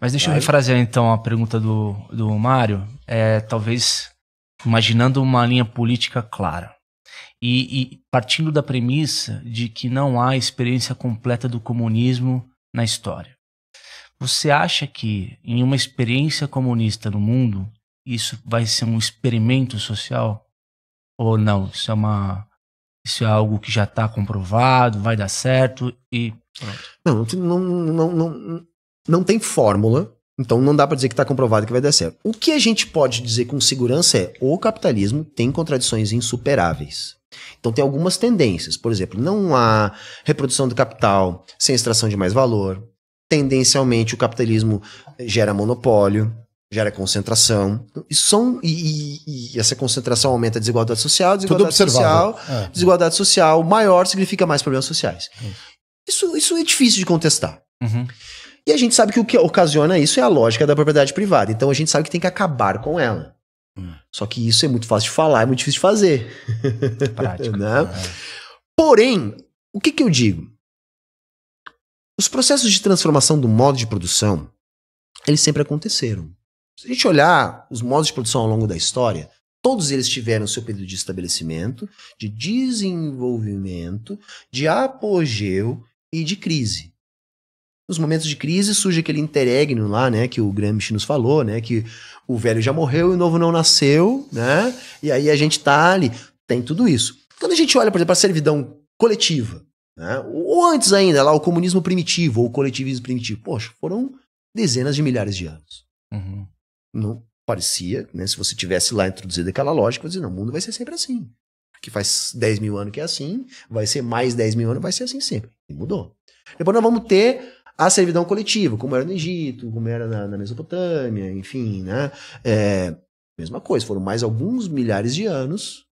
Mas deixa claro. eu refrasear então a pergunta do, do Mário, é, talvez imaginando uma linha política clara. E, e partindo da premissa de que não há experiência completa do comunismo na história. Você acha que em uma experiência comunista no mundo isso vai ser um experimento social ou não? Isso é uma isso é algo que já está comprovado, vai dar certo e Não, não, não, não, não tem fórmula, então não dá para dizer que está comprovado que vai dar certo. O que a gente pode dizer com segurança é o capitalismo tem contradições insuperáveis. Então tem algumas tendências, por exemplo, não há reprodução do capital sem extração de mais valor. Tendencialmente o capitalismo gera monopólio, gera concentração. e são, e, e, e, essa concentração aumenta a desigualdade social, desigualdade social, é. desigualdade social maior significa mais problemas sociais. Isso, isso é difícil de contestar. Uhum. E a gente sabe que o que ocasiona isso é a lógica da propriedade privada. Então a gente sabe que tem que acabar com ela. Hum. Só que isso é muito fácil de falar, é muito difícil de fazer. Prático, né? é. Porém, o que, que eu digo? Os processos de transformação do modo de produção, eles sempre aconteceram. Se a gente olhar os modos de produção ao longo da história, Todos eles tiveram seu período de estabelecimento, de desenvolvimento, de apogeu e de crise. Nos momentos de crise surge aquele interregno lá, né, que o Gramsci nos falou, né, que o velho já morreu e o novo não nasceu, né? E aí a gente tá ali, tem tudo isso. Quando a gente olha, por exemplo, a servidão coletiva, né? ou antes ainda, lá o comunismo primitivo ou o coletivismo primitivo, poxa, foram dezenas de milhares de anos. Uhum. Não parecia, né, se você tivesse lá introduzido aquela lógica, você dizer, não, o mundo vai ser sempre assim. Que faz 10 mil anos que é assim, vai ser mais 10 mil anos, vai ser assim sempre. E mudou. Depois nós vamos ter a servidão coletiva, como era no Egito, como era na, na Mesopotâmia, enfim, né? É, mesma coisa, foram mais alguns milhares de anos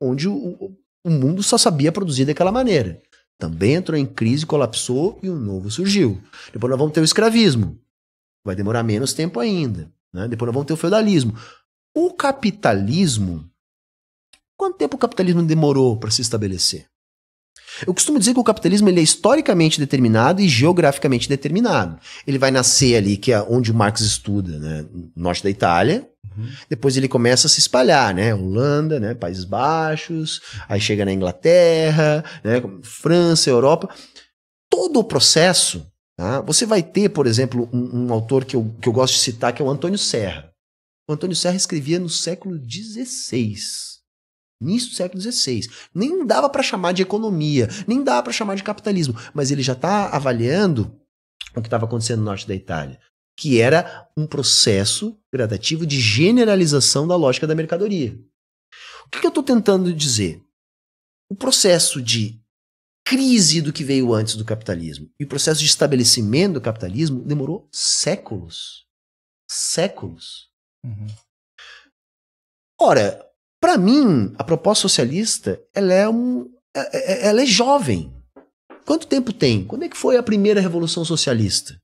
onde o, o mundo só sabia produzir daquela maneira. Também entrou em crise, colapsou e o um novo surgiu. Depois nós vamos ter o escravismo. Vai demorar menos tempo ainda. Né? Depois nós vamos ter o feudalismo. O capitalismo. Quanto tempo o capitalismo demorou para se estabelecer? Eu costumo dizer que o capitalismo ele é historicamente determinado e geograficamente determinado. Ele vai nascer ali, que é onde o Marx estuda, né? No norte da Itália. Uhum. Depois ele começa a se espalhar, né? Holanda, né? Países Baixos, aí chega na Inglaterra, né? França, Europa. Todo o processo, tá? você vai ter, por exemplo, um, um autor que eu, que eu gosto de citar, que é o Antônio Serra. O Antônio Serra escrevia no século XVI Início do século XVI. Nem dava para chamar de economia, nem dava para chamar de capitalismo, mas ele já está avaliando o que estava acontecendo no norte da Itália, que era um processo gradativo de generalização da lógica da mercadoria. O que, que eu estou tentando dizer? O processo de crise do que veio antes do capitalismo e o processo de estabelecimento do capitalismo demorou séculos. Séculos. Uhum. Ora, para mim, a proposta socialista, ela é um, é, é, é, ela é jovem. Quanto tempo tem? Quando é que foi a primeira revolução socialista?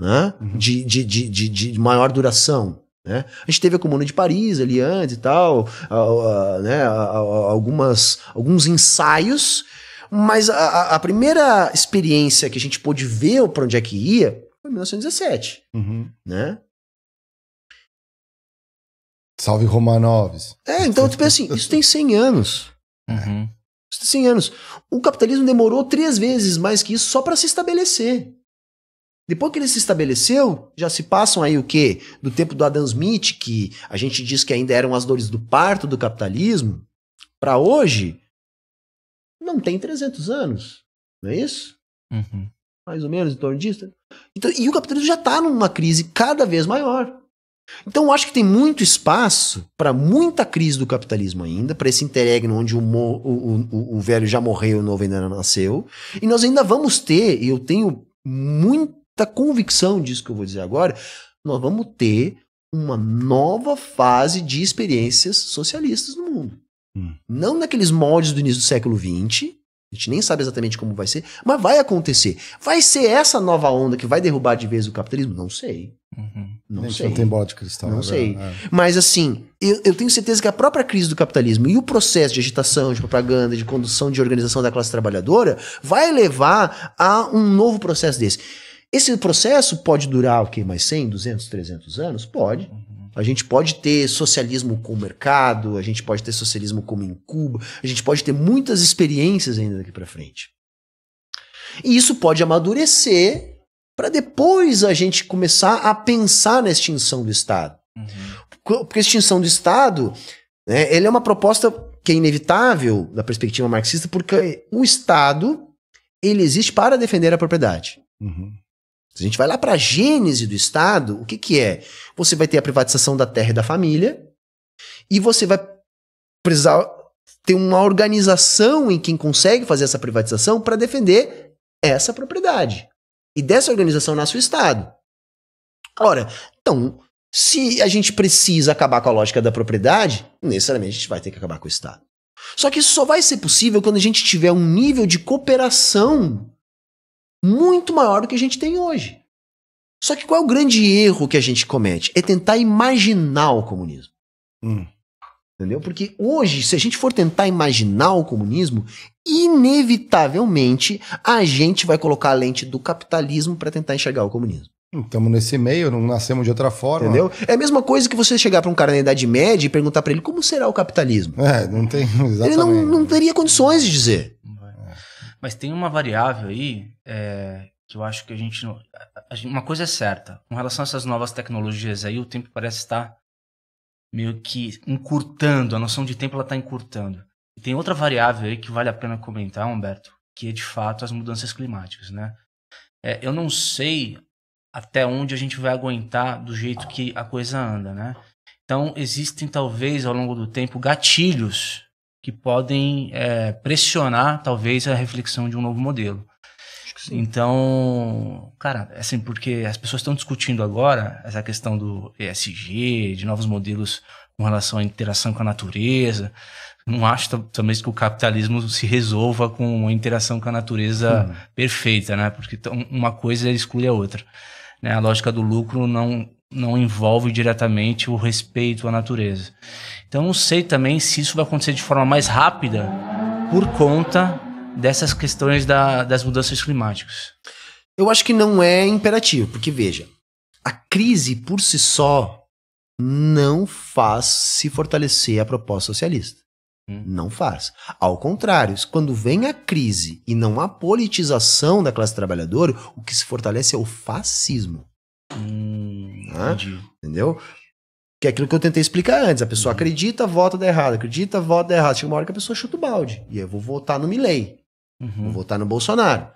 Né? Uhum. De, de, de, de, de maior duração. Né? A gente teve a Comuna de Paris ali antes e tal, a, a, né, a, algumas, alguns ensaios, mas a, primeira experiência que a gente pôde ver para onde é que ia foi em 1917. Uhum. Né? Salve Romanoves. É, então, tipo assim, isso tem 100 anos. Uhum. Isso tem 100 anos. O capitalismo demorou três vezes mais que isso só para se estabelecer. Depois que ele se estabeleceu, já se passam aí o quê? Do tempo do Adam Smith, que a gente diz que ainda eram as dores do parto do capitalismo, para hoje, não tem 300 anos. Não é isso? Uhum. Mais ou menos em torno disso. Né? Então, e o capitalismo já está numa crise cada vez maior. Então, eu acho que tem muito espaço para muita crise do capitalismo ainda, para esse interregno onde o, o, o, o, velho já morreu, o novo ainda nasceu. E nós ainda vamos ter, e eu tenho muita convicção disso que eu vou dizer agora, nós vamos ter uma nova fase de experiências socialistas no mundo. Hum. Não naqueles moldes do início do século XX, a gente nem sabe exatamente como vai ser, mas vai acontecer. Vai ser essa nova onda que vai derrubar de vez o capitalismo? Não sei. Uhum. Não sei. Não tem bola de cristal. Não agora, sei. É. Mas assim, eu, eu, tenho certeza que a própria crise do capitalismo e o processo de agitação, de propaganda, de condução, de organização da classe trabalhadora vai levar a um novo processo desse. Esse processo pode durar o okay, Mais 100, 200, 300 anos? Pode. Uhum. A gente pode ter socialismo com o mercado, a gente pode ter socialismo como em Cuba, a gente pode ter muitas experiências ainda daqui para frente. E isso pode amadurecer para depois a gente começar a pensar na extinção do Estado. Uhum. Porque a extinção do Estado, né, ele é uma proposta que é inevitável da perspectiva marxista, porque o Estado ele existe para defender a propriedade. Uhum. Se a gente vai lá para a gênese do Estado, o que, que é? Você vai ter a privatização da terra e da família, e você vai precisar ter uma organização em quem consegue fazer essa privatização para defender essa propriedade. E dessa organização nasce o Estado. Ora, então, se a gente precisa acabar com a lógica da propriedade, necessariamente a gente vai ter que acabar com o Estado. Só que isso só vai ser possível quando a gente tiver um nível de cooperação muito maior do que a gente tem hoje. Só que qual é o grande erro que a gente comete? É tentar imaginar o comunismo. Hum. Entendeu? Porque hoje, se a gente for tentar imaginar o comunismo, inevitavelmente a gente vai colocar a lente do capitalismo para tentar enxergar o comunismo. Estamos nesse meio, não nascemos de outra forma. Entendeu? É a mesma coisa que você chegar para um cara na Idade Média e perguntar para ele como será o capitalismo. É, não tem. Exatamente. Ele não, não teria condições de dizer. Mas tem uma variável aí é, que eu acho que a gente, não, a gente, Uma coisa é certa. Com relação a essas novas tecnologias aí, o tempo parece estar tá meio que encurtando. A noção de tempo ela está encurtando. E tem outra variável aí que vale a pena comentar, Humberto, que é de fato as mudanças climáticas, né? É, eu não sei até onde a gente vai aguentar do jeito que a coisa anda, né? Então existem talvez ao longo do tempo gatilhos que podem é, pressionar, talvez, a reflexão de um novo modelo. Então, cara, é assim, porque as pessoas estão discutindo agora essa questão do ESG, de novos modelos com relação à interação com a natureza. Não acho também que o capitalismo se resolva com uma interação com a natureza hum. perfeita, né? Porque uma coisa exclui a outra. Né? A lógica do lucro não, não envolve diretamente o respeito à natureza. Então não sei também se isso vai acontecer de forma mais rápida por conta dessas questões da, das mudanças climáticas. Eu acho que não é imperativo, porque veja, a crise por si só não faz se fortalecer a proposta socialista. Hum. Não faz. Ao contrário, quando vem a crise e não há politização da classe trabalhadora, o que se fortalece é o fascismo. Hum. Né? Entendeu? Que é aquilo que eu tentei explicar antes. A pessoa uhum. acredita, vota, dá errado. Acredita, vota, dá errado. Chega uma hora que a pessoa chuta o balde. E aí eu vou votar no Milley. Uhum. Vou votar no Bolsonaro.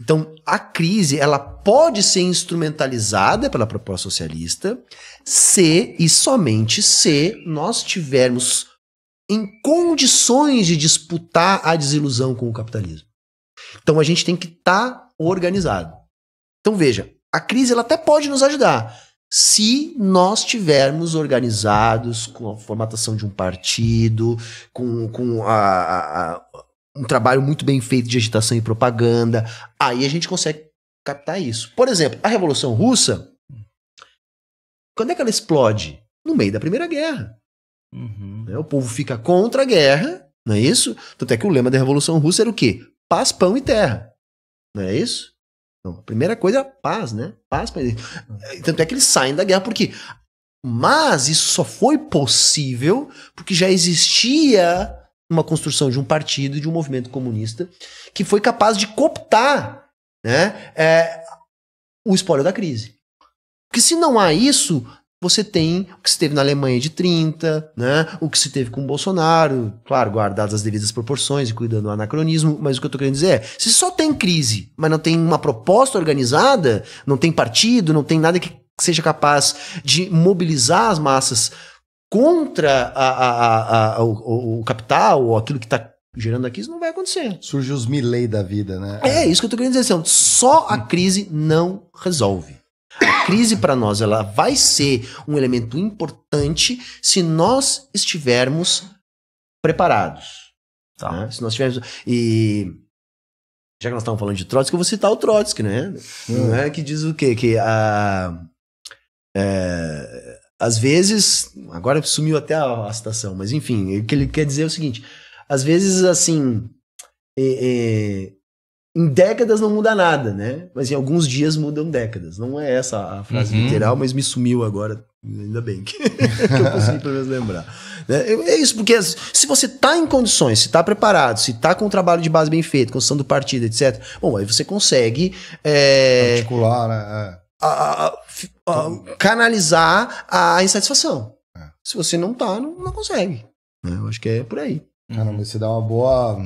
Então, a crise, ela pode ser instrumentalizada pela proposta socialista se e somente se nós tivermos em condições de disputar a desilusão com o capitalismo. Então, a gente tem que estar tá organizado. Então, veja, a crise ela até pode nos ajudar, se nós tivermos organizados com a formatação de um partido, com, com a, a, a, um trabalho muito bem feito de agitação e propaganda, aí a gente consegue captar isso. Por exemplo, a Revolução Russa, quando é que ela explode? No meio da Primeira Guerra. Uhum. Né? O povo fica contra a guerra, não é isso? Tanto é que o lema da Revolução Russa era o quê? Paz, pão e terra. Não é isso? Então, a primeira coisa é a paz, né? Paz para eles. Tanto é que eles saem da guerra, porque. Mas isso só foi possível porque já existia uma construção de um partido, de um movimento comunista, que foi capaz de cooptar né, é, o espólio da crise. Porque se não há isso, você tem o que se teve na Alemanha de 30, né? o que se teve com o Bolsonaro, claro, guardadas as devidas proporções e cuidando do anacronismo, mas o que eu tô querendo dizer é, se só tem crise, mas não tem uma proposta organizada, não tem partido, não tem nada que seja capaz de mobilizar as massas contra a, a, a, o, o, capital ou aquilo que está gerando aqui, isso não vai acontecer. Surge os milei da vida, né? É, isso que eu tô querendo dizer, assim, só a crise não resolve. A crise para nós ela vai ser um elemento importante se nós estivermos preparados. Tá. Né? Se nós tivermos e já que nós estamos falando de Trotsky, eu vou citar o Trotsky, né? Hum. É, que diz o quê? Que a é, às vezes, agora sumiu até a, a citação, mas enfim, o que ele quer dizer é o seguinte: às vezes assim é, em décadas não muda nada, né? Mas em alguns dias mudam décadas. Não é essa a frase uhum. literal, mas me sumiu agora. Ainda bem que, eu consegui pelo menos lembrar. Né? É, isso, porque se você está em condições, se está preparado, se está com o trabalho de base bem feito, construção do partido, etc. Bom, aí você consegue... É, Articular, né? É. A, a, a, então, canalizar a insatisfação. É. Se você não está, não, não consegue. Né? Eu acho que é por aí. Caramba, você dá uma boa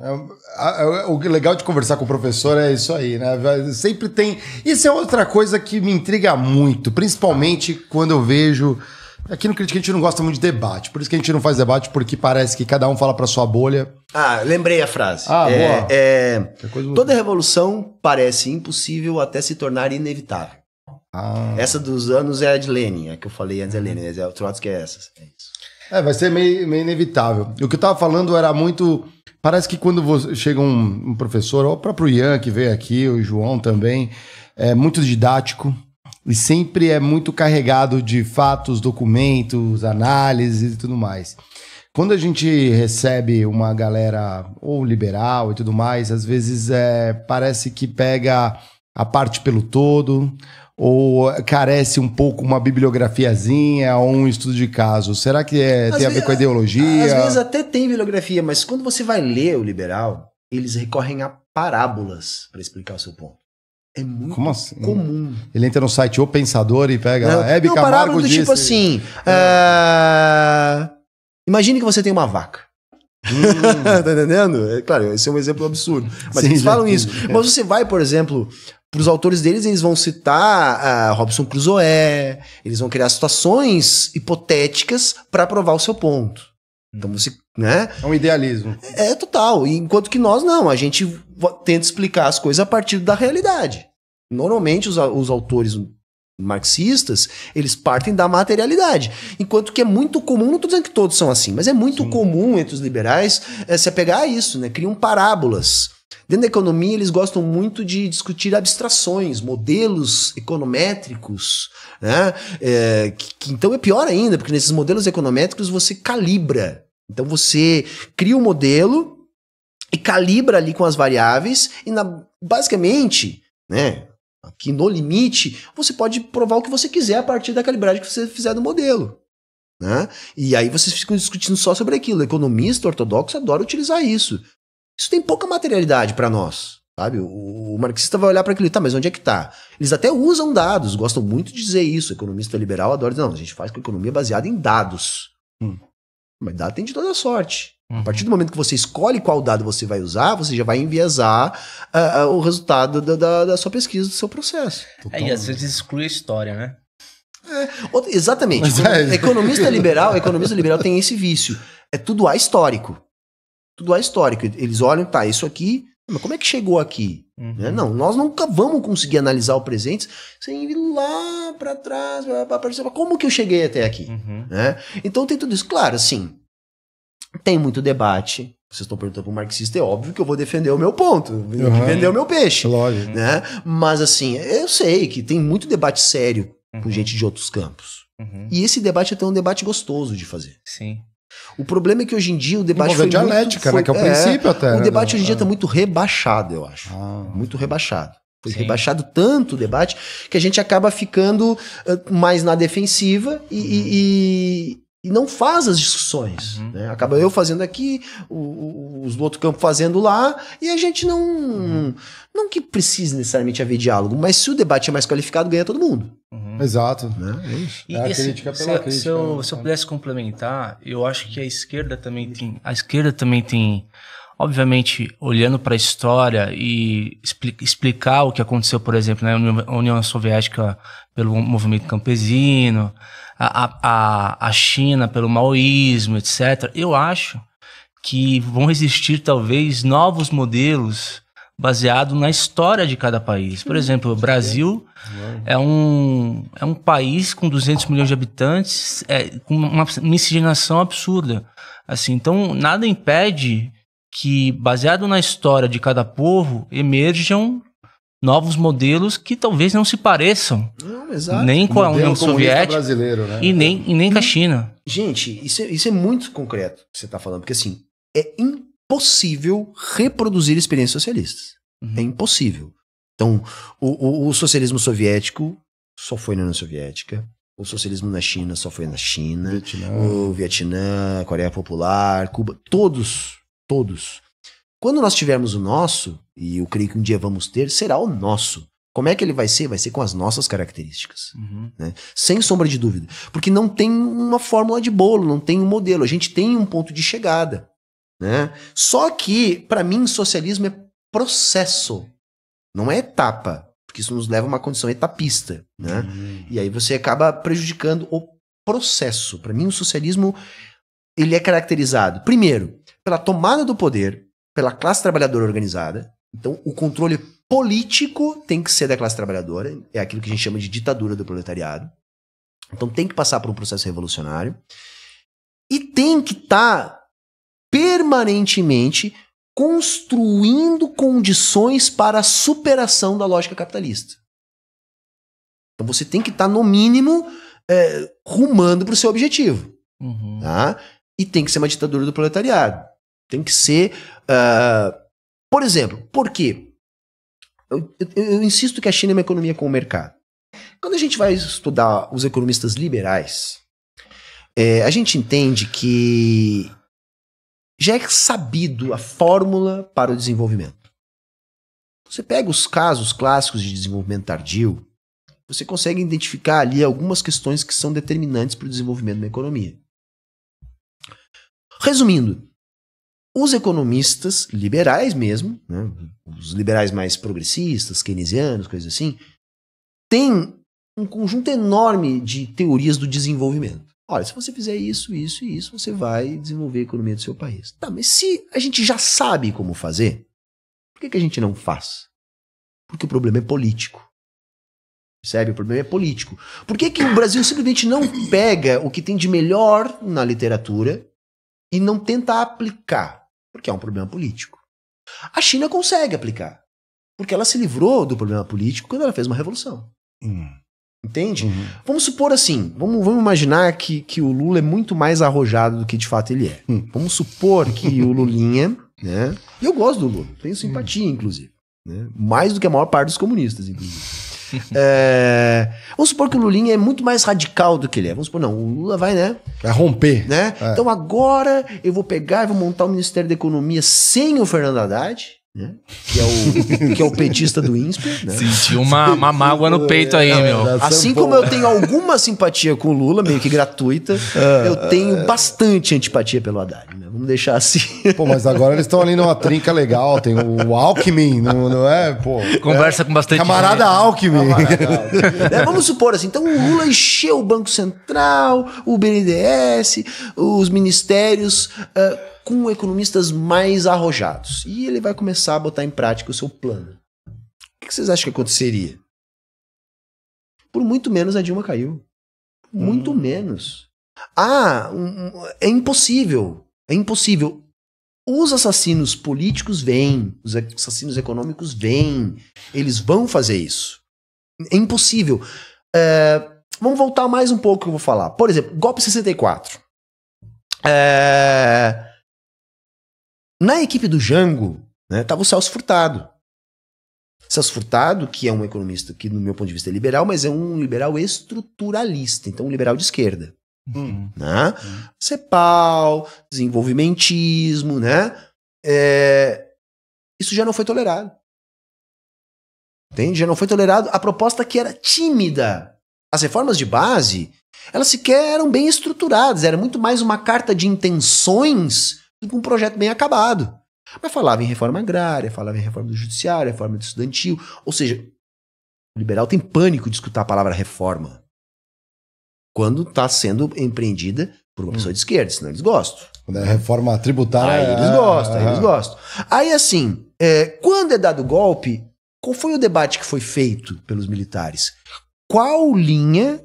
é, é, é, o legal de conversar com o professor é isso aí, né? Sempre tem. Isso é outra coisa que me intriga muito, principalmente quando eu vejo. Aqui no Critique a gente não gosta muito de debate, por isso que a gente não faz debate, porque parece que cada um fala para sua bolha. Ah, lembrei a frase. Ah, é, boa. É... Toda revolução parece impossível até se tornar inevitável. Ah. Essa dos anos é a de Lenin, a que eu falei antes é Lenin, é o Trotsky é essa. É, isso. é vai ser meio, meio inevitável. O que eu tava falando era muito Parece que quando você, chega um, um professor, ou o próprio Ian que veio aqui, o João também, é muito didático e sempre é muito carregado de fatos, documentos, análises e tudo mais. Quando a gente recebe uma galera ou liberal e tudo mais, às vezes é, parece que pega a parte pelo todo, ou carece um pouco uma bibliografiazinha ou um estudo de caso? Será que é, tem a ver com a ideologia? Às vezes até tem bibliografia, mas quando você vai ler o liberal, eles recorrem a parábolas para explicar o seu ponto. É muito assim? comum. Ele entra no site O Pensador e pega não, lá. É, não, parábola do disse... tipo assim. É. Uh, imagine que você tem uma vaca. Hum. tá entendendo? É, claro, esse é um exemplo absurdo. Mas Sim, eles falam isso. Mas você vai, por exemplo, para os autores deles, eles vão citar ah, Robson Crusoe, eles vão criar situações hipotéticas para provar o seu ponto. Então você, né? É um idealismo. É, é total. Enquanto que nós não, a gente tenta explicar as coisas a partir da realidade. Normalmente os, os autores marxistas, eles partem da materialidade. Enquanto que é muito comum, não estou dizendo que todos são assim, mas é muito Sim. comum entre os liberais é, se apegar a isso, né? Criam parábolas Dentro da economia, eles gostam muito de discutir abstrações, modelos econométricos, né? É, que, que, então é pior ainda, porque nesses modelos econométricos você calibra. Então você cria um modelo e calibra ali com as variáveis, e na, basicamente, né? Aqui no limite, você pode provar o que você quiser a partir da calibragem que você fizer do modelo. Né? E aí vocês ficam discutindo só sobre aquilo. O economista ortodoxo adora utilizar isso. Isso tem pouca materialidade para nós, sabe? O, o, marxista vai olhar para aquilo, tá, mas onde é que tá? Eles até usam dados, gostam muito de dizer isso. O economista liberal adora dizer, não, a gente faz com economia baseada em dados. Hum. Mas dado tem de toda sorte. Uhum. A partir do momento que você escolhe qual dado você vai usar, você já vai enviesar uh, uh, o resultado da, da, da, sua pesquisa, do seu processo. Aí É, então às vezes exclui a história, né? É, exatamente. Mas, é. Economista liberal, economista liberal tem esse vício. É tudo ahistórico tudo a é histórico. Eles olham, tá, isso aqui, mas como é que chegou aqui? Uhum. Né? Não, nós nunca vamos conseguir analisar o presente sem ir lá para trás, para perceber como que eu cheguei até aqui. Uhum. Né? Então tem tudo isso. Claro, assim, tem muito debate. Vocês estão perguntando para o marxista, é óbvio que eu vou defender o meu ponto, uhum. vender o meu peixe. Lógico. Né? Mas assim, eu sei que tem muito debate sério com uhum. gente de outros campos. Uhum. E esse debate é até um debate gostoso de fazer. Sim. O problema é que hoje em dia o debate foi dialética, muito, né, foi, né? Que é o é, princípio até. O né? debate hoje em dia está é. muito rebaixado, eu acho. Ah, muito rebaixado. Foi sim. rebaixado tanto o debate que a gente acaba ficando uh, mais na defensiva e, uhum. e, e, não faz as discussões. Uhum. Né? Acaba eu fazendo aqui, os do outro campo fazendo lá, e a gente não. Uhum. Não que precise necessariamente haver diálogo, mas se o debate é mais qualificado, ganha todo mundo. Né? Exato. Né? É isso. E é a crítica pela se, crítica. Se eu, né? se eu pudesse complementar, eu acho que a esquerda também tem. A esquerda também tem obviamente olhando para a história e expli explicar o que aconteceu, por exemplo, na né, União Soviética pelo movimento campesino, a, a, a China pelo maoísmo, etc. Eu acho que vão existir talvez novos modelos baseado na história de cada país. Por exemplo, o Brasil é um, é um país com 200 milhões de habitantes, é, com uma miscigenação absurda. Assim, então, nada impede que, baseado na história de cada povo, emerjam novos modelos que talvez não se pareçam. Não, exato. Nem com a União Soviética né? e, nem, e nem com a uhum. China. Gente, isso é, isso é muito concreto que você está falando, porque assim, é impossível possível reproduzir experiências socialistas. Uhum. É impossível. Então, o, o, o, socialismo soviético só foi na União Soviética. O socialismo na China só foi na China. Vietnã. O Vietnã, Coreia Popular, Cuba. Todos, todos. Quando nós tivermos o nosso, e eu creio que um dia vamos ter, será o nosso. Como é que ele vai ser? Vai ser com as nossas características. Uhum. Né? Sem sombra de dúvida. Porque não tem uma fórmula de bolo, não tem um modelo. A gente tem um ponto de chegada. Né? Só que, para mim, socialismo é processo, não é etapa, porque isso nos leva a uma condição etapista. Né? Uhum. E aí você acaba prejudicando o processo. Para mim, o socialismo ele é caracterizado, primeiro, pela tomada do poder pela classe trabalhadora organizada. Então, o controle político tem que ser da classe trabalhadora, é aquilo que a gente chama de ditadura do proletariado. Então, tem que passar por um processo revolucionário. E tem que estar tá permanentemente construindo condições para a superação da lógica capitalista. Então você tem que estar, tá, no mínimo, é, rumando para o seu objetivo. Uhum. Tá? E tem que ser uma ditadura do proletariado. Tem que ser. Uh, por exemplo, por quê? Eu, eu, eu, insisto que a China é uma economia com o mercado. Quando a gente vai estudar os economistas liberais, é, a gente entende que já é sabido a fórmula para o desenvolvimento. Você pega os casos clássicos de desenvolvimento tardio, você consegue identificar ali algumas questões que são determinantes para o desenvolvimento da economia. Resumindo, os economistas liberais mesmo, né, os liberais mais progressistas, keynesianos, coisas assim, têm um conjunto enorme de teorias do desenvolvimento. Olha, se você fizer isso, isso e isso, você vai desenvolver a economia do seu país. Tá, mas se a gente já sabe como fazer, por que, que a gente não faz? Porque o problema é político. Percebe? O problema é político. Por que, que o Brasil simplesmente não pega o que tem de melhor na literatura e não tenta aplicar? Porque é um problema político. A China consegue aplicar. Porque ela se livrou do problema político quando ela fez uma revolução. Hum. Entende? Uhum. Vamos supor assim, vamos, vamos imaginar que, que o Lula é muito mais arrojado do que de fato ele é. Hum. Vamos supor que o Lulinha, né? E eu gosto do Lula, tenho hum. simpatia, inclusive. Né? Mais do que a maior parte dos comunistas, inclusive. é, vamos supor que o Lulinha é muito mais radical do que ele é. Vamos supor, não, o Lula vai, né? Vai romper. Né? É. Então agora eu vou pegar e vou montar o Ministério da Economia sem o Fernando Haddad né? Que é o, que é o petista do INSPE. Né? Sentiu uma, uma mágoa no peito aí, assim é, meu. Assim como eu tenho alguma simpatia com o Lula, meio que gratuita, ah, eu tenho é. bastante antipatia pelo Haddad. Né? Vamos deixar assim. Pô, mas agora eles estão ali numa trinca legal. Tem o Alckmin, não, não é? Pô, Conversa é, com bastante Camarada gente. Alckmin. Camarada Alckmin. é, vamos supor assim, então o Lula encheu o Banco Central, o BNDES, os ministérios... Uh, com economistas mais arrojados. E ele vai começar a botar em prática o seu plano. O que vocês acham que aconteceria? Por muito menos a Dilma caiu. Muito hum. menos. Ah, um, é impossível. É impossível. Os assassinos políticos vêm, os assassinos econômicos vêm, eles vão fazer isso. É impossível. É, vamos voltar mais um pouco que eu vou falar. Por exemplo, golpe 64. É, na equipe do Jango, né, tava o Celso Furtado. Celso Furtado, que é um economista que, no meu ponto de vista, é liberal, mas é um liberal estruturalista, então um liberal de esquerda. Uhum. Né? Cepal, uhum. é desenvolvimentismo, né? É... Isso já não foi tolerado. Entende? Já não foi tolerado a proposta que era tímida. As reformas de base, elas sequer eram bem estruturadas, era muito mais uma carta de intenções com um projeto bem acabado. Mas falava em reforma agrária, falava em reforma do judiciário, reforma do estudantil. Ou seja, o liberal tem pânico de escutar a palavra reforma quando está sendo empreendida por uma pessoa de esquerda, senão eles gostam. Quando é reforma tributária. Aí eles gostam, é. aí eles gostam. Aí assim, é, quando é dado o golpe, qual foi o debate que foi feito pelos militares? Qual linha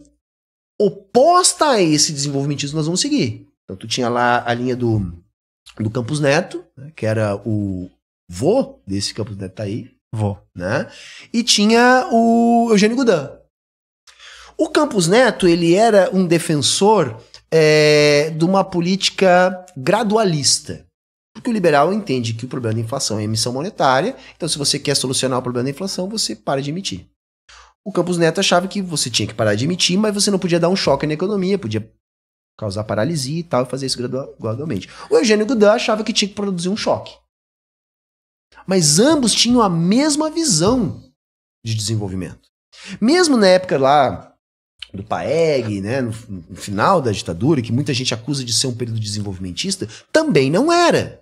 oposta a esse desenvolvimentismo nós vamos seguir? Então tu tinha lá a linha do do Campos Neto, né, que era o vô desse Campos Neto tá aí. Vô. Né? E tinha o Eugênio Goudin. O Campos Neto, ele era um defensor é, de uma política gradualista. Porque o liberal entende que o problema da inflação é emissão monetária, então se você quer solucionar o problema da inflação, você para de emitir. O Campos Neto achava que você tinha que parar de emitir, mas você não podia dar um choque na economia, podia causar paralisia e tal, e fazer isso gradualmente. O Eugênio Goudin achava que tinha que produzir um choque. Mas ambos tinham a mesma visão de desenvolvimento. Mesmo na época lá do PAEG, né, no, no final da ditadura, que muita gente acusa de ser um período desenvolvimentista, também não era.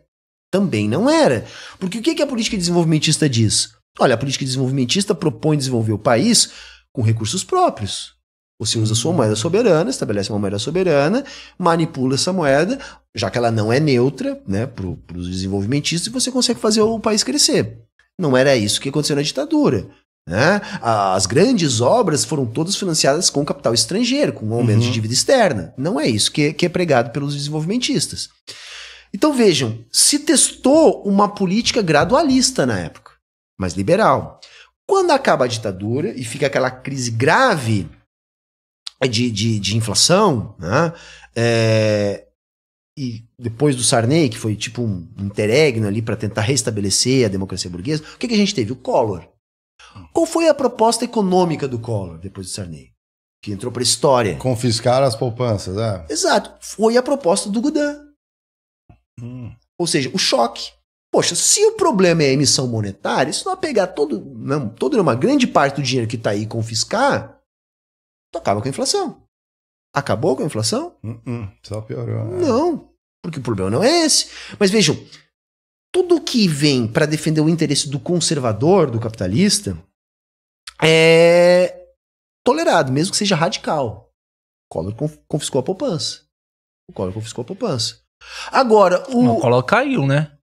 Também não era. Porque o que, que a política desenvolvimentista diz? Olha, a política desenvolvimentista propõe desenvolver o país com recursos próprios, você usa sua moeda soberana, estabelece uma moeda soberana, manipula essa moeda, já que ela não é neutra né, para os desenvolvimentistas, e você consegue fazer o país crescer. Não era isso que aconteceu na ditadura. Né? As grandes obras foram todas financiadas com capital estrangeiro, com aumento uhum. de dívida externa. Não é isso que, que é pregado pelos desenvolvimentistas. Então vejam, se testou uma política gradualista na época, mas liberal. Quando acaba a ditadura e fica aquela crise grave é de, de, de inflação, né? É, e depois do Sarney, que foi tipo um interregno ali para tentar restabelecer a democracia burguesa, o que, que a gente teve? O Collor. Qual foi a proposta econômica do Collor depois do Sarney? Que entrou para a história. Confiscar as poupanças, é. Exato. Foi a proposta do Godin. Hum. Ou seja, o choque. Poxa, se o problema é a emissão monetária, se nós pegar todo, não, toda uma grande parte do dinheiro que está aí e confiscar, tu acaba com a inflação. Acabou com a inflação? Uh -uh, só piorou. Né? Não, porque o problema não é esse. Mas vejam, tudo que vem para defender o interesse do conservador, do capitalista, é tolerado, mesmo que seja radical. O Collor confiscou a poupança. O Collor confiscou a poupança. Agora, o. o Collor caiu, né?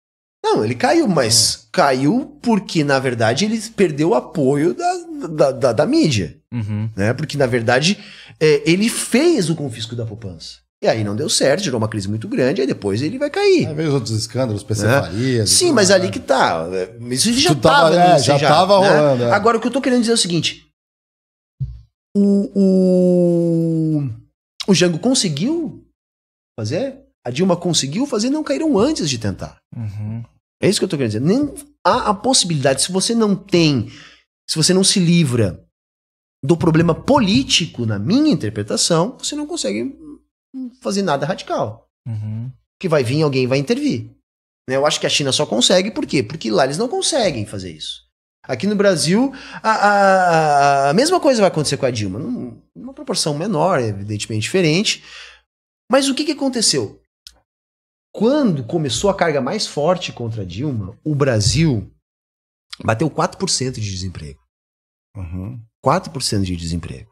Não, ele caiu, mas é. caiu porque, na verdade, ele perdeu o apoio da, da, da, da mídia. Uhum. Né? Porque, na verdade, é, ele fez o confisco da poupança. E aí não deu certo, gerou uma crise muito grande, aí depois ele vai cair. Aí veio os outros escândalos, percefarias. Né? Sim, mas lá. ali né? que tá. Isso já tava, tava, é, já, já tava né? rolando. É. Agora, o que eu tô querendo dizer é o seguinte: o, o, o Jango conseguiu fazer, a Dilma conseguiu fazer, não caíram antes de tentar. Uhum. É isso que eu tô querendo dizer. Nem há a possibilidade, se você não tem, se você não se livra do problema político, na minha interpretação, você não consegue fazer nada radical. Uhum. Que vai vir alguém vai intervir. Né? Eu acho que a China só consegue, por quê? Porque lá eles não conseguem fazer isso. Aqui no Brasil, a, a, a mesma coisa vai acontecer com a Dilma, numa proporção menor, é evidentemente diferente. Mas o que, que aconteceu? Quando começou a carga mais forte contra a Dilma, o Brasil bateu 4% de desemprego. Uhum. 4% de desemprego.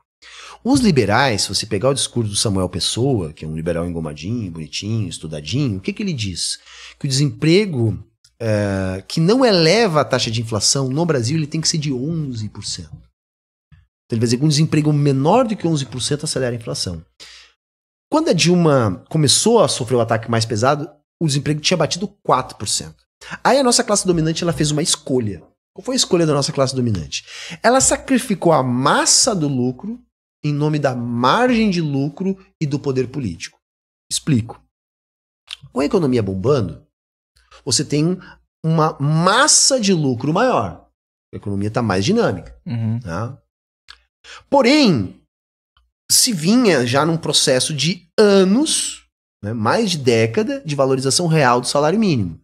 Os liberais, se você pegar o discurso do Samuel Pessoa, que é um liberal engomadinho, bonitinho, estudadinho, o que, que ele diz? Que o desemprego é, que não eleva a taxa de inflação no Brasil ele tem que ser de 11%. Então ele vai dizer que um desemprego menor do que 11% acelera a inflação. Quando a Dilma começou a sofrer o ataque mais pesado, o desemprego tinha batido 4%. Aí a nossa classe dominante ela fez uma escolha. Qual foi a escolha da nossa classe dominante? Ela sacrificou a massa do lucro em nome da margem de lucro e do poder político. Explico. Com a economia bombando, você tem uma massa de lucro maior. A economia está mais dinâmica. Uhum. Tá? Porém, se vinha já num processo de anos, né, mais de década, de valorização real do salário mínimo.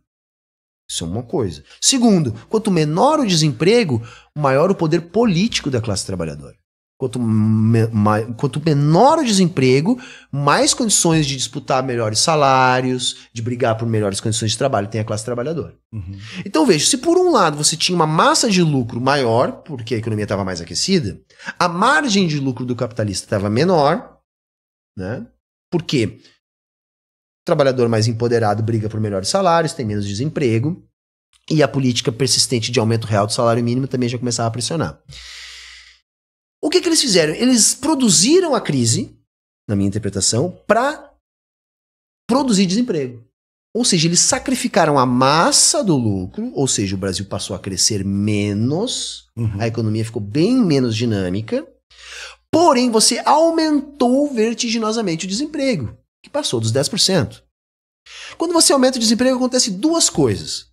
Isso é uma coisa. Segundo, quanto menor o desemprego, maior o poder político da classe trabalhadora. Quanto, me, ma, quanto, menor o desemprego, mais condições de disputar melhores salários, de brigar por melhores condições de trabalho tem a classe trabalhadora. Uhum. Então veja, se por um lado você tinha uma massa de lucro maior, porque a economia estava mais aquecida, a margem de lucro do capitalista estava menor, né? Por quê? O trabalhador mais empoderado briga por melhores salários, tem menos desemprego, e a política persistente de aumento real do salário mínimo também já começava a pressionar. O que, que eles fizeram? Eles produziram a crise, na minha interpretação, para produzir desemprego. Ou seja, eles sacrificaram a massa do lucro, ou seja, o Brasil passou a crescer menos, uhum. a economia ficou bem menos dinâmica, porém você aumentou vertiginosamente o desemprego que passou dos 10%. Quando você aumenta o desemprego, acontece duas coisas.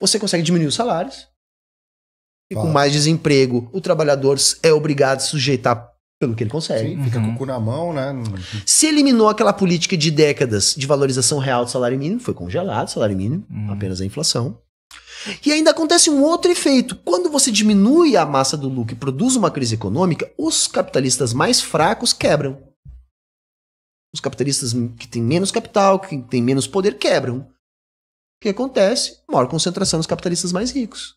Você consegue diminuir os salários, e com mais desemprego, o trabalhador é obrigado a sujeitar pelo que ele consegue. Sim, fica uhum. com o cu na mão, né? Se eliminou aquela política de décadas de valorização real do salário mínimo, foi congelado o salário mínimo, uhum. apenas a inflação. E ainda acontece um outro efeito. Quando você diminui a massa do lucro e produz uma crise econômica, os capitalistas mais fracos quebram. Os capitalistas que têm menos capital, que têm menos poder, quebram. O que acontece? Maior concentração dos capitalistas mais ricos.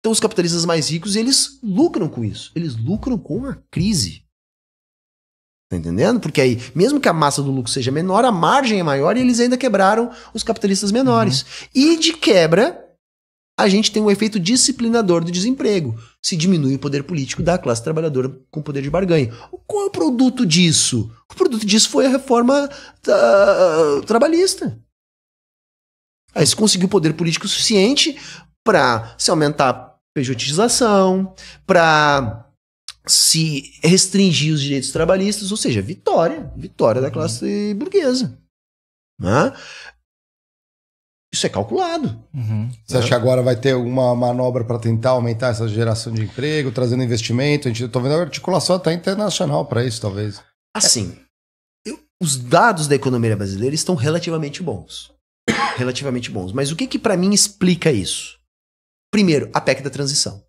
Então os capitalistas mais ricos, eles lucram com isso. Eles lucram com a crise. Tá entendendo? Porque aí, mesmo que a massa do lucro seja menor, a margem é maior e eles ainda quebraram os capitalistas menores. Uhum. E de quebra, a gente tem um efeito disciplinador do desemprego. Se diminui o poder político da classe trabalhadora com poder de barganha. Qual é o produto disso? O produto disso foi a reforma ah, trabalhista. Aí se conseguiu poder político suficiente para se aumentar a pejotização, para se restringir os direitos trabalhistas, ou seja, vitória, vitória da uhum. classe burguesa. Né? Isso é calculado. Uhum. Você acha que agora vai ter alguma manobra para tentar aumentar essa geração de emprego, trazendo investimento? A gente está vendo a articulação até internacional para isso, talvez. Assim, eu, os dados da economia brasileira estão relativamente bons. relativamente bons. Mas o que, que para mim explica isso? Primeiro, a PEC da transição.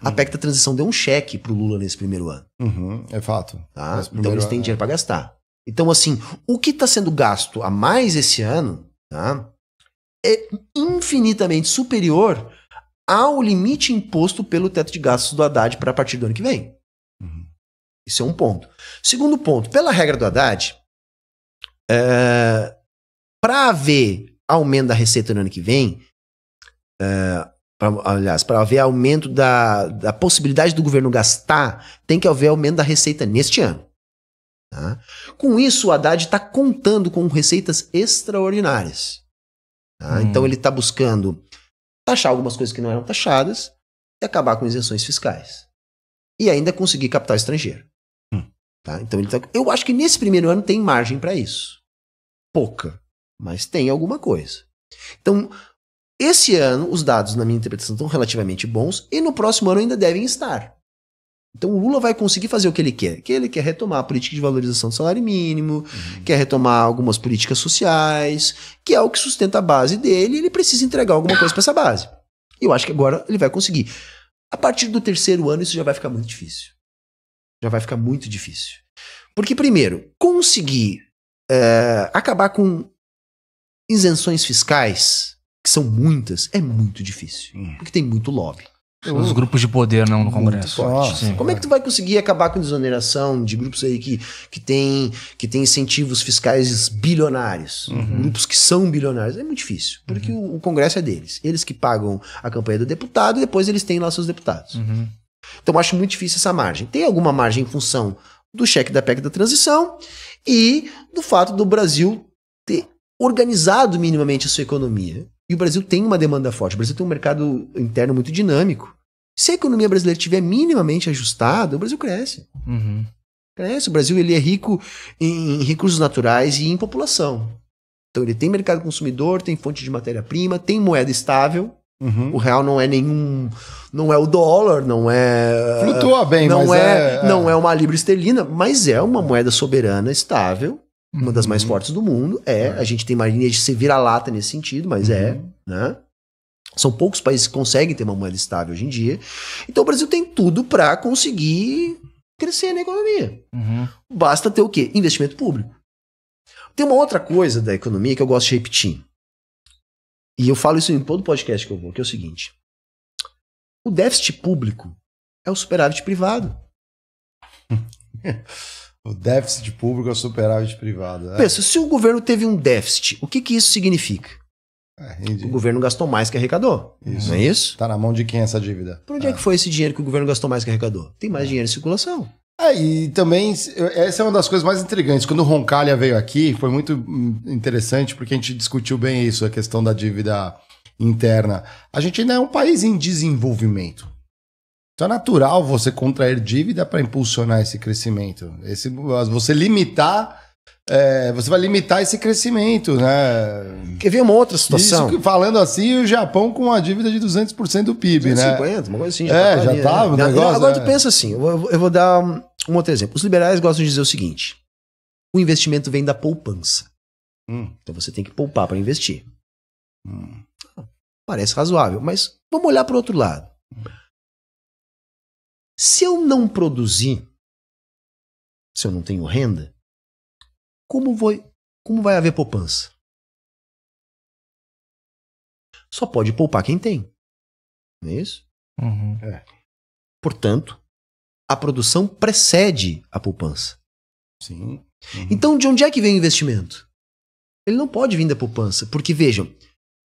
A uhum. PEC da transição deu um cheque para o Lula nesse primeiro ano. Uhum, é fato. Tá? Então eles têm ano... dinheiro para gastar. Então, assim, o que está sendo gasto a mais esse ano, tá? é infinitamente superior ao limite imposto pelo teto de gastos do Haddad para a partir do ano que vem. Uhum. Isso é um ponto. Segundo ponto, pela regra do Haddad, é, para haver aumento da receita no ano que vem, é, pra, aliás, para haver aumento da, da possibilidade do governo gastar, tem que haver aumento da receita neste ano. Tá? Com isso, o Haddad está contando com receitas extraordinárias. Tá? Então, hum. Então ele está buscando taxar algumas coisas que não eram taxadas e acabar com isenções fiscais. E ainda conseguir capital estrangeiro. Hum. Tá? Então tá... eu acho que nesse primeiro ano tem margem para isso. Pouca, mas tem alguma coisa. Então, esse ano, os dados, na minha interpretação, estão relativamente bons e no próximo ano ainda devem estar. Então o Lula vai conseguir fazer o que ele quer, que ele quer retomar a política de valorização do salário mínimo, uhum. quer retomar algumas políticas sociais, que é o que sustenta a base dele, e ele precisa entregar alguma coisa para essa base. E eu acho que agora ele vai conseguir. A partir do terceiro ano isso já vai ficar muito difícil. Já vai ficar muito difícil. Porque primeiro, conseguir é, acabar com isenções fiscais, que são muitas, é muito difícil, é. porque tem muito lobby. Os uhum. grupos de poder não no Congresso. Forte. Como é que tu vai conseguir acabar com a desoneração de grupos aí que, que tem que tem incentivos fiscais bilionários, uhum. grupos que são bilionários? É muito difícil, porque uhum. o, o, Congresso é deles. Eles que pagam a campanha do deputado e depois eles têm lá seus deputados. Uhum. Então acho muito difícil essa margem. Tem alguma margem em função do cheque da PEC da transição e do fato do Brasil ter organizado minimamente a sua economia e o Brasil tem uma demanda forte. O Brasil tem um mercado interno muito dinâmico. Se a economia brasileira estiver minimamente ajustada, o Brasil cresce. Uhum. Cresce. O Brasil ele é rico em recursos naturais e em população. Então ele tem mercado consumidor, tem fonte de matéria-prima, tem moeda estável. Uhum. O real não é nenhum. Não é o dólar, não é. Flutua bem, não mas é, é, Não é, é uma libra esterlina, mas é uma moeda soberana estável uma das mais uhum. fortes do mundo. É, é. a gente tem marinha de se vira-lata nesse sentido, mas é, uhum. é, né? São poucos países que conseguem ter uma moeda estável hoje em dia. Então o Brasil tem tudo para conseguir crescer na economia. Uhum. Basta ter o quê? Investimento público. Tem uma outra coisa da economia que eu gosto de repetir. E eu falo isso em todo podcast que eu vou, que é o seguinte: o déficit público é o superávit privado. O déficit público é superávit privado. É. Pensa, se o governo teve um déficit, o que, que isso significa? É, o governo gastou mais que arrecadou. Isso. Não é isso? Tá na mão de quem essa dívida? Por onde é. é que foi esse dinheiro que o governo gastou mais que arrecadou? Tem mais é. dinheiro em circulação. Ah, e também, essa é uma das coisas mais intrigantes. Quando o Roncalha veio aqui, foi muito interessante porque a gente discutiu bem isso, a questão da dívida interna. A gente ainda é um país em desenvolvimento. Então é natural você contrair dívida para impulsionar esse crescimento. Esse, você limitar. É, você vai limitar esse crescimento, né? Quer ver uma outra situação? Isso, falando assim, o Japão com uma dívida de 200% do PIB, 250, né? 250, uma coisa assim. Já é, tá já ali, tá. negócio, Agora é. tu pensa assim, eu vou, eu vou dar um, um outro exemplo. Os liberais gostam de dizer o seguinte: o investimento vem da poupança. Hum. Então você tem que poupar para investir. Hum. Parece razoável, mas vamos olhar para o outro lado. Se eu não produzir, se eu não tenho renda, como, vou, como vai haver poupança? Só pode poupar quem tem. Não é isso? Uhum. É. Portanto, a produção precede a poupança. Sim. Uhum. Então, de onde é que vem o investimento? Ele não pode vir da poupança, porque vejam,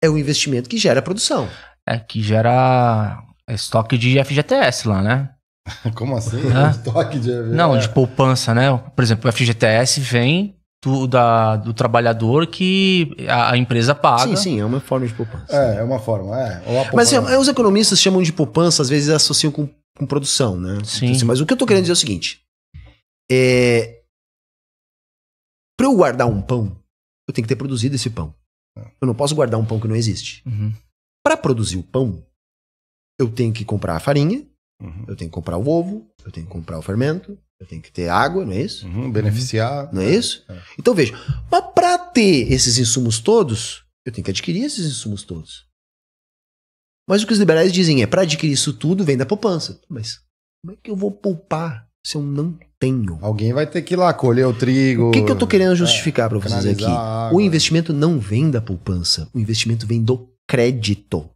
é um investimento que gera produção. É, que gera estoque de FGTS lá, né? Como assim? estoque de. Não, de poupança, né? Por exemplo, o FGTS vem do, da, do trabalhador que a, a, empresa paga. Sim, sim, é uma forma de poupança. É, é uma forma, é. Mas é, os economistas chamam de poupança, às vezes associam com, com produção, né? Sim. Então, assim, mas o que eu tô querendo dizer é o seguinte: é, para eu guardar um pão, eu tenho que ter produzido esse pão. Eu não posso guardar um pão que não existe. Uhum. Para produzir o pão, eu tenho que comprar a farinha, Uhum. Eu tenho que comprar o ovo, eu tenho que comprar o fermento, eu tenho que ter água, não é isso? Uhum, beneficiar. Uhum. Não é, é isso? É. Então veja, mas para ter esses insumos todos, eu tenho que adquirir esses insumos todos. Mas o que os liberais dizem é, para adquirir isso tudo, vem da poupança. Mas como é que eu vou poupar se eu não tenho? Alguém vai ter que ir lá colher o trigo. O que, que eu estou querendo é, justificar é, para vocês aqui? O investimento não vem da poupança, o investimento vem do crédito.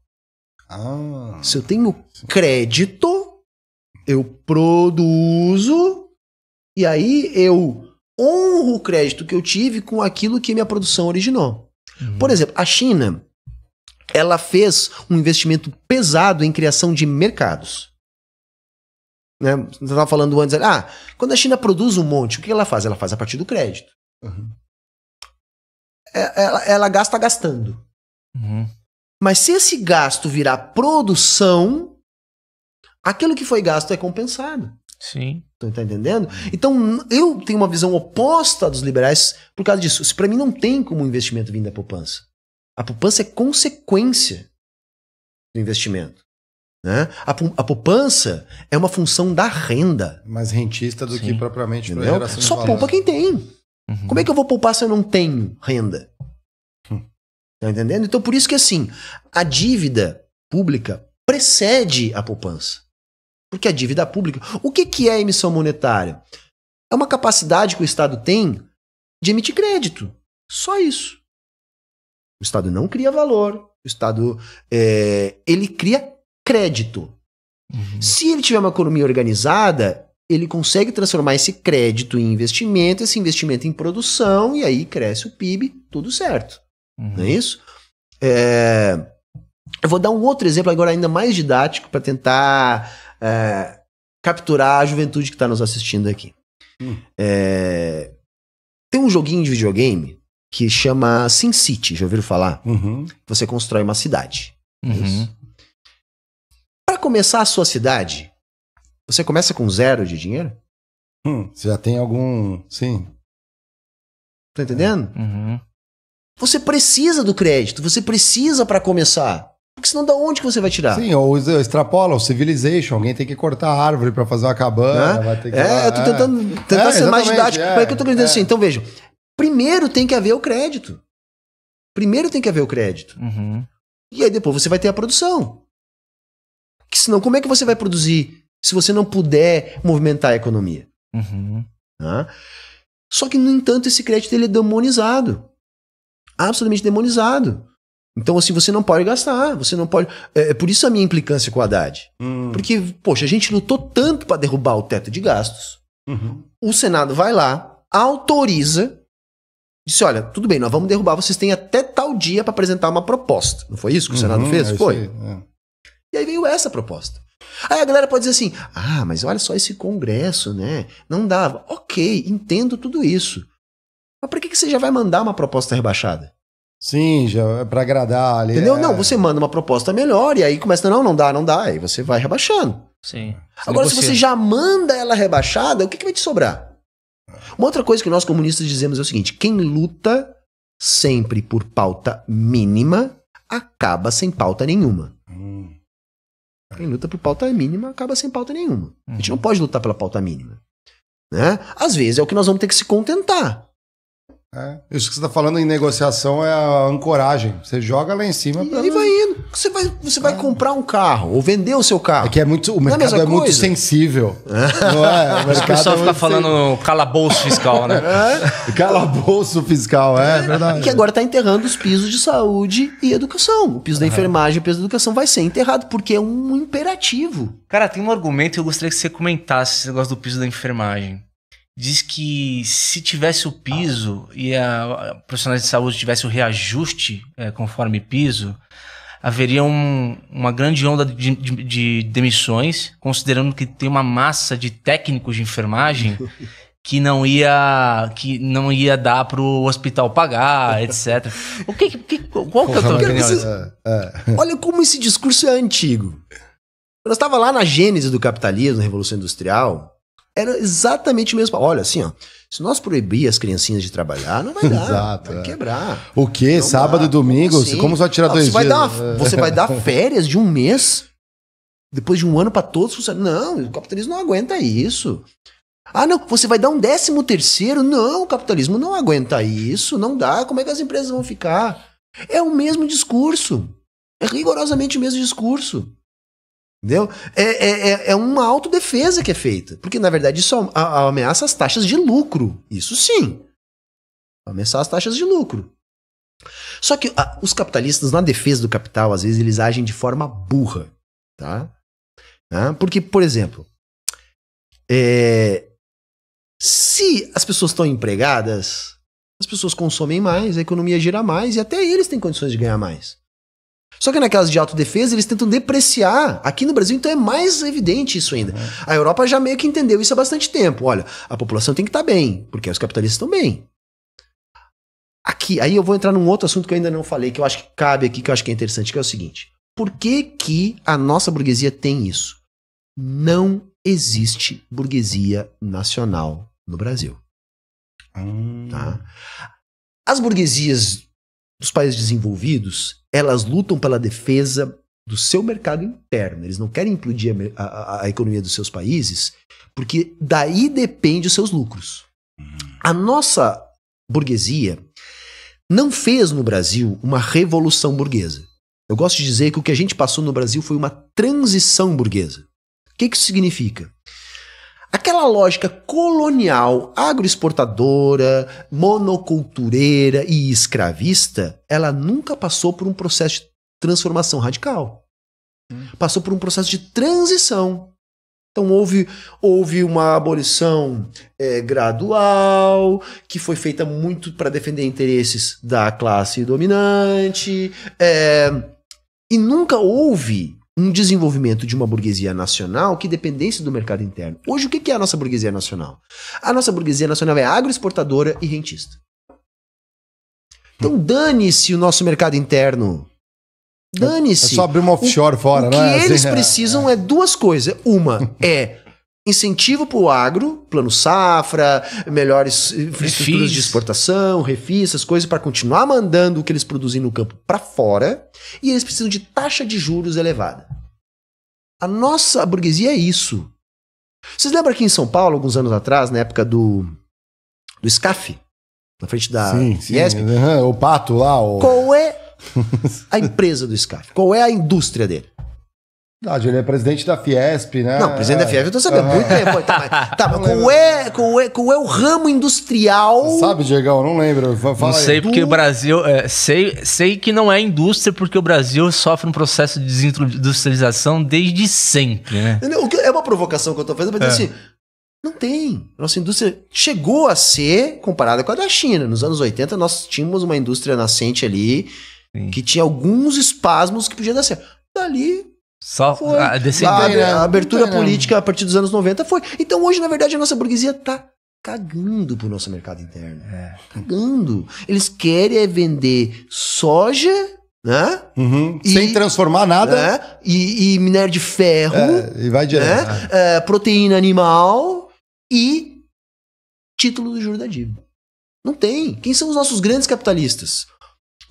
Ah, se eu tenho crédito, eu produzo e aí eu honro o crédito que eu tive com aquilo que minha produção originou. Uhum. Por exemplo, a China, ela fez um investimento pesado em criação de mercados. Né? Você estava falando antes, ah, quando a China produz um monte, o que ela faz? Ela faz a partir do crédito. Uhum. É, ela, ela, gasta gastando. Uhum. Mas se esse gasto virar produção, aquilo que foi gasto é compensado. Sim. Estão tá entendendo? Então, eu tenho uma visão oposta dos liberais por causa disso. Isso para mim não tem como investimento vindo da poupança. A poupança é consequência do investimento. Né? A, a poupança é uma função da renda. Mais rentista do Sim. que propriamente não é Só poupa quem tem. Uhum. Como é que eu vou poupar se eu não tenho renda? Hum. Tá entendendo? Então, por isso que assim, a dívida pública precede a poupança. Porque a é dívida pública. O que, que é emissão monetária? É uma capacidade que o Estado tem de emitir crédito. Só isso. O Estado não cria valor. O Estado é, ele cria crédito. Uhum. Se ele tiver uma economia organizada, ele consegue transformar esse crédito em investimento, esse investimento em produção, e aí cresce o PIB, tudo certo. Uhum. Não é isso? É... Eu vou dar um outro exemplo agora ainda mais didático para tentar é, capturar a juventude que está nos assistindo aqui. Hum. É, tem um joguinho de videogame que chama Sin City, já ouviram falar? Uhum. Você constrói uma cidade. É uhum. Para começar a sua cidade, você começa com zero de dinheiro? Hum, você já tem algum. Sim. Tá entendendo? Uhum. Você precisa do crédito, você precisa para começar. Porque senão da onde que você vai tirar? Sim, ou extrapola, o Civilization, alguém tem que cortar a árvore para fazer uma cabana. É, é eu tô tentando, é. tentar é, ser mais didático. mas é que eu tô querendo é, é. assim, então vejam, primeiro tem que haver o crédito. Primeiro tem que haver o crédito. Uhum. E aí depois você vai ter a produção. Porque senão como é que você vai produzir se você não puder movimentar a economia? Uhum. Só que, no entanto, esse crédito ele é demonizado. Absolutamente demonizado. Então, assim, você não pode gastar, você não pode. É, é por isso a minha implicância com o Haddad. Hum. Porque, poxa, a gente lutou tanto para derrubar o teto de gastos. Uhum. O Senado vai lá, autoriza, disse: olha, tudo bem, nós vamos derrubar, vocês têm até tal dia para apresentar uma proposta. Não foi isso que o Senado uhum, fez? É foi. Aí, é. E aí veio essa proposta. Aí a galera pode dizer assim: ah, mas olha só esse Congresso, né? Não dava. Ok, entendo tudo isso. Mas por que, que você já vai mandar uma proposta rebaixada? Sim, já é pra agradar ali. Entendeu? É... Não, você manda uma proposta melhor e aí começa, não, não dá, não dá. Aí você vai rebaixando. Sim. Agora, se você já manda ela rebaixada, o que, que vai te sobrar? Uma outra coisa que nós comunistas dizemos é o seguinte: quem luta sempre por pauta mínima acaba sem pauta nenhuma. Hum. Quem luta por pauta mínima acaba sem pauta nenhuma. Uhum. A gente uhum. não pode lutar pela pauta mínima. Né? Às vezes é o que nós vamos ter que se contentar. É. Isso que você está falando em negociação é a ancoragem. Você joga lá em cima. E vai indo. Você vai, você vai é. comprar um carro ou vender o seu carro. É que é muito, o é mercado é, é muito sensível. Não é? O As pessoas é ficam falando calabouço fiscal, né? É? Calabouço fiscal, é, verdade. Que agora está enterrando os pisos de saúde e educação. O piso da enfermagem, o piso da educação vai ser enterrado, porque é um imperativo. Cara, tem um argumento que eu gostaria que você comentasse esse negócio do piso da enfermagem diz que se tivesse o piso e a, a profissionais de saúde tivesse o reajuste é, conforme piso, haveria um, uma grande onda de, de, de, demissões, considerando que tem uma massa de técnicos de enfermagem que não ia que não ia dar para o hospital pagar, etc. O que, que qual que é a tua opinião? É, é. olha como esse discurso é antigo. Nós estava lá na gênese do capitalismo, na Revolução Industrial, era exatamente o mesmo. Olha, assim, ó. Se nós proibir as criancinhas de trabalhar, não vai dar. Exato, vai é. quebrar. O quê? Não Sábado dá. e domingo? Como, assim? Como só tirar ah, dois você dias? Vai dar você vai dar férias de um mês? Depois de um ano para todos funcionários? Não, o capitalismo não aguenta isso. Ah, não, você vai dar um décimo terceiro? Não, o capitalismo não aguenta isso, não dá. Como é que as empresas vão ficar? É o mesmo discurso. É rigorosamente o mesmo discurso. Entendeu? É, é, é, é uma autodefesa que é feita. Porque, na verdade, isso ameaça as taxas de lucro. Isso sim. Ameaçar as taxas de lucro. Só que a, os capitalistas, na defesa do capital, às vezes eles agem de forma burra. Tá? porque, por exemplo, é, se as pessoas estão empregadas, as pessoas consomem mais, a economia gira mais e até eles têm condições de ganhar mais. Só que naquelas de autodefesa, eles tentam depreciar. Aqui no Brasil, então, é mais evidente isso ainda. Uhum. A Europa já meio que entendeu isso há bastante tempo. Olha, a população tem que estar tá bem, porque os capitalistas estão bem. Aqui, aí eu vou entrar num outro assunto que eu ainda não falei, que eu acho que cabe aqui, que eu acho que é interessante, que é o seguinte. Por que, que a nossa burguesia tem isso? Não existe burguesia nacional no Brasil. Hum. Tá? As burguesias dos países desenvolvidos, elas lutam pela defesa do seu mercado interno. Eles não querem implodir a, a, a economia dos seus países, porque daí depende os seus lucros. Hum. A nossa burguesia não fez no Brasil uma revolução burguesa. Eu gosto de dizer que o que a gente passou no Brasil foi uma transição burguesa. O que, que isso significa? Aquela lógica colonial, agroexportadora, monocultureira e escravista, ela nunca passou por um processo de transformação radical. Hum. Passou por um processo de transição. Então houve, houve uma abolição é, gradual, que foi feita muito para defender interesses da classe dominante, é, e nunca houve um desenvolvimento de uma burguesia nacional que dependesse do mercado interno. Hoje, o que é a nossa burguesia nacional? A nossa burguesia nacional é agroexportadora e rentista. Então dane-se o nosso mercado interno. Dane-se. É só abrir uma offshore o, fora, o né? O que assim, eles é. precisam é, é duas coisas. Uma é incentivo para o agro, plano safra, melhores infraestruturas de exportação, refis, essas coisas para continuar mandando o que eles produzem no campo para fora, e eles precisam de taxa de juros elevada. A nossa burguesia é isso. Vocês lembram aqui em São Paulo, alguns anos atrás, na época do, do SCAF, na frente da sim, sim. o pato lá. O... Qual é a empresa do SCAF? Qual é a indústria dele? Verdade, ele é presidente da Fiesp, né? Não, presidente é. da Fiesp, eu tô sabendo uhum. muito tempo. Tá, tá mas qual é, qual, é, qual é o ramo industrial? Você sabe, Diegão, não lembro. Fala não sei, aí. porque o hum. Brasil. É, sei, sei que não é indústria, porque o Brasil sofre um processo de desindustrialização desde sempre, né? É uma provocação que eu tô fazendo, mas é. assim. Não tem. Nossa indústria chegou a ser comparada com a da China. Nos anos 80, nós tínhamos uma indústria nascente ali Sim. que tinha alguns espasmos que podia dar certo. Dali só foi. Né, a A, a abertura política a partir dos anos 90 foi. Então hoje, na verdade, a nossa burguesia está cagando pro nosso mercado interno. É. Cagando. Eles querem é vender soja, né? Uhum. E, Sem transformar nada. Né? E, e, minério de ferro. É, e vai direto. Né? É. é proteína animal e título do juro da dívida. Não tem. Quem são os nossos grandes capitalistas?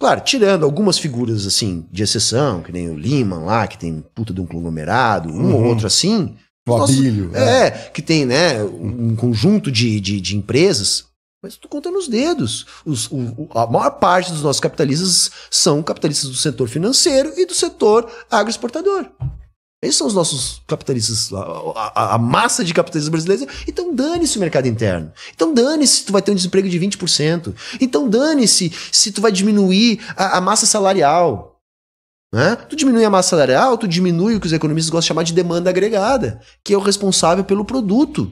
Claro, tirando algumas figuras assim de exceção, que nem o Liman lá, que tem puta de um conglomerado, um uhum. ou outro assim. O nossa, Abílio. É, é, que tem, né, um conjunto de, de, de empresas. Mas tu conta nos dedos. Os, o, a maior parte dos nossos capitalistas são capitalistas do setor financeiro e do setor agroexportador. Esses são os nossos capitalistas, a, a, a massa de capitalistas brasileiros. Então dane-se o mercado interno. Então dane-se se tu vai ter um desemprego de 20%. Então dane-se se tu vai diminuir a, a massa salarial. Né? Tu diminui a massa salarial, tu diminui o que os economistas gostam de chamar de demanda agregada, que é o responsável pelo produto.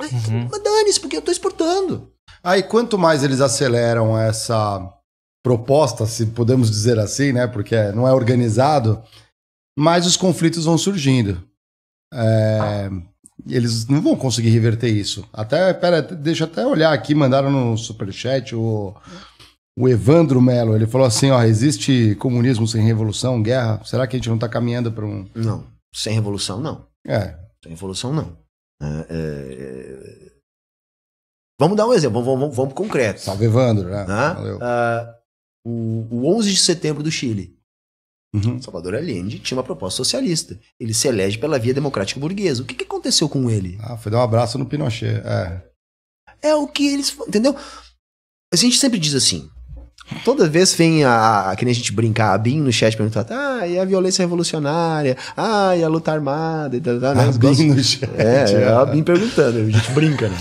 Uhum. Mas dane-se, porque eu estou exportando. Aí quanto mais eles aceleram essa proposta, se podemos dizer assim, né? porque é, não é organizado mas os conflitos vão surgindo. É, eles não vão conseguir reverter isso. Até, pera, deixa eu até olhar aqui, mandaram no superchat o, o Evandro Melo. Ele falou assim: ó, existe comunismo sem revolução, guerra? Será que a gente não tá caminhando para um. Não, sem revolução não. É. Sem revolução não. É, é, é. vamos dar um exemplo, vamos, vamos, vamos concreto. Salve Evandro, né? Ah, Valeu. Ah, o, o 11 de setembro do Chile. Uhum. Salvador Allende tinha uma proposta socialista. Ele se elege pela via democrática burguesa. O que, que aconteceu com ele? Ah, foi dar um abraço no Pinochet. É. É o que eles. Entendeu? A gente sempre diz assim: Toda vez vem a, a. Que nem a gente brincar, a Bin no chat perguntando, ah, e a violência revolucionária, ah, e a luta armada, e tal, tal, A né, Bin no chat. É, é a Bin perguntando, a gente brinca, né?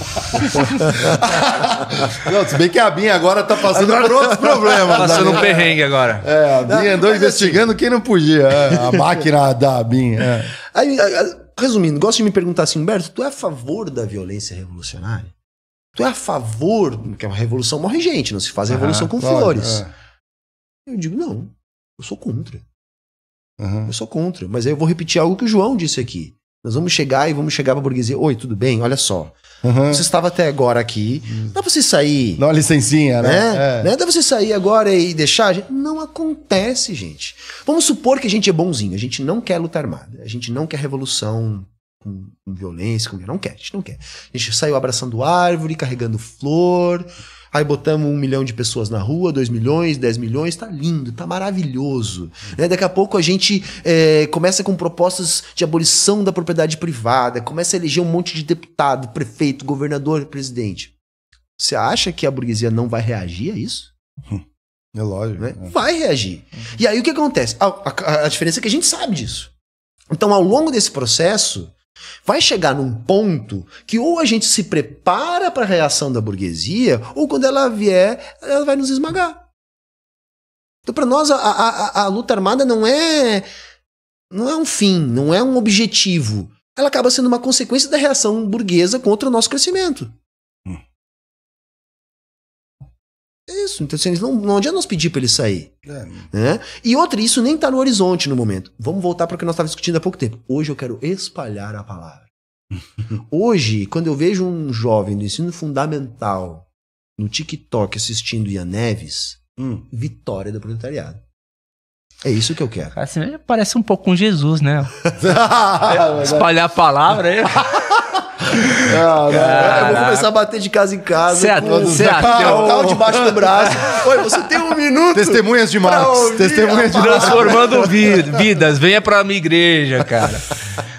Não, se bem que a Bin agora tá passando agora... por tá outros problemas. Né? Passando um perrengue agora. É, a Bin andou é assim, investigando assim. quem não podia. É, a máquina da Bin. É. Aí, resumindo, gosto de me perguntar assim, Humberto, tu é a favor da violência revolucionária? Tu é a favor, porque é a revolução morre gente, não se faz revolução com claro, flores. É. Eu digo, não, eu sou contra. Uhum. Eu sou contra. Mas aí eu vou repetir algo que o João disse aqui. Nós vamos chegar e vamos chegar pra burguesia. Oi, tudo bem? Olha só. Uhum. Você estava até agora aqui. Hum. Dá pra você sair. Dá uma licencinha, né? né? É. Né? Dá pra você sair agora e deixar. Não acontece, gente. Vamos supor que a gente é bonzinho. A gente não quer luta armada. A gente não quer revolução com, com violência, com não quer, a gente não quer. A gente saiu abraçando árvore, carregando flor, aí botamos um milhão de pessoas na rua, dois milhões, dez milhões, tá lindo, tá maravilhoso. Né? Daqui a pouco a gente é, começa com propostas de abolição da propriedade privada, começa a eleger um monte de deputado, prefeito, governador, presidente. Você acha que a burguesia não vai reagir a isso? Hum, é lógico. Né? É. Vai reagir. E aí o que acontece? A, a, a diferença é que a gente sabe disso. Então, ao longo desse processo, Vai chegar num ponto que ou a gente se prepara para a reação da burguesia, ou quando ela vier, ela vai nos esmagar. Então, para nós, a, a, a, luta armada não é, não é um fim, não é um objetivo. Ela acaba sendo uma consequência da reação burguesa contra o nosso crescimento. É isso, então assim, não, não adianta nós pedir para ele sair. É. Né? E outra, isso nem tá no horizonte no momento. Vamos voltar para o que nós estávamos discutindo há pouco tempo. Hoje eu quero espalhar a palavra. Hoje, quando eu vejo um jovem do ensino fundamental no TikTok assistindo Ian Neves, hum. vitória do proletariado. É isso que eu quero. Assim, parece um pouco com Jesus, né? espalhar a palavra. Ah, não, não. É, eu vou começar a bater de casa em casa. Você é é ateu. Pau debaixo do braço. Oi, você tem um minuto. Testemunhas de marcos Testemunhas de Transformando vidas. Venha pra minha igreja, cara.